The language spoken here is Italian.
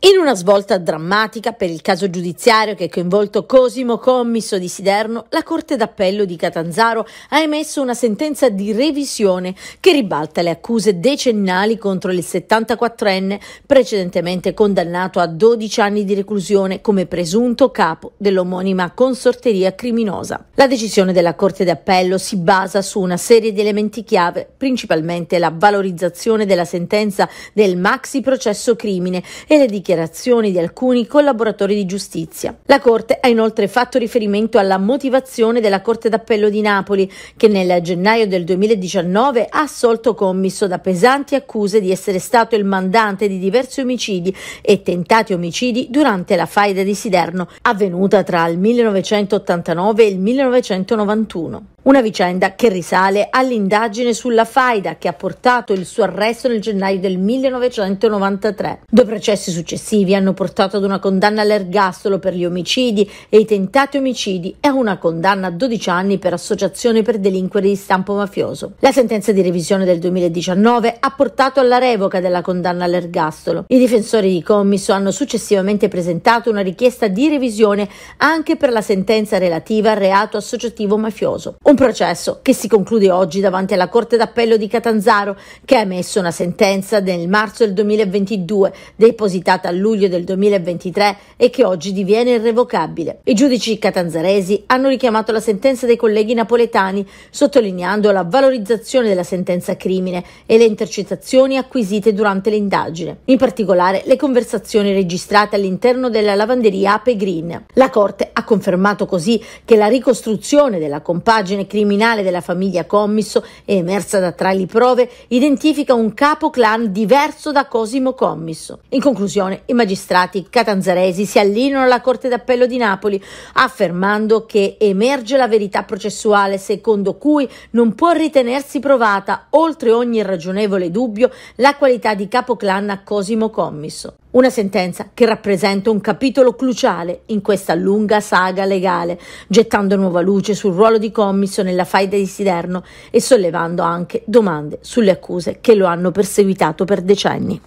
In una svolta drammatica per il caso giudiziario che ha coinvolto Cosimo Commisso di Siderno, la Corte d'Appello di Catanzaro ha emesso una sentenza di revisione che ribalta le accuse decennali contro il 74enne precedentemente condannato a 12 anni di reclusione come presunto capo dell'omonima consorteria criminosa. La decisione della Corte d'Appello si basa su una serie di elementi chiave, principalmente la valorizzazione della sentenza del maxi processo crimine e le dichiarazioni dichiarazioni di alcuni collaboratori di giustizia. La Corte ha inoltre fatto riferimento alla motivazione della Corte d'Appello di Napoli, che nel gennaio del 2019 ha assolto Commisso da pesanti accuse di essere stato il mandante di diversi omicidi e tentati omicidi durante la faida di Siderno, avvenuta tra il 1989 e il 1991. Una vicenda che risale all'indagine sulla faida che ha portato il suo arresto nel gennaio del 1993. Due processi successivi hanno portato ad una condanna all'ergastolo per gli omicidi e i tentati omicidi e a una condanna a 12 anni per associazione per delinquere di stampo mafioso. La sentenza di revisione del 2019 ha portato alla revoca della condanna all'ergastolo. I difensori di Commisso hanno successivamente presentato una richiesta di revisione anche per la sentenza relativa al reato associativo mafioso. Un processo che si conclude oggi davanti alla Corte d'Appello di Catanzaro, che ha emesso una sentenza nel marzo del 2022, depositata a luglio del 2023 e che oggi diviene irrevocabile. I giudici catanzaresi hanno richiamato la sentenza dei colleghi napoletani, sottolineando la valorizzazione della sentenza crimine e le intercettazioni acquisite durante l'indagine, in particolare le conversazioni registrate all'interno della lavanderia Ape Green. La Corte ha confermato così che la ricostruzione della compagine criminale della famiglia Commisso, emersa da trali prove, identifica un capo clan diverso da Cosimo Commisso. In conclusione, i magistrati catanzaresi si allineano alla Corte d'Appello di Napoli, affermando che emerge la verità processuale secondo cui non può ritenersi provata, oltre ogni ragionevole dubbio, la qualità di capo clan a Cosimo Commisso. Una sentenza che rappresenta un capitolo cruciale in questa lunga saga legale, gettando nuova luce sul ruolo di Commisso nella faida di Siderno e sollevando anche domande sulle accuse che lo hanno perseguitato per decenni.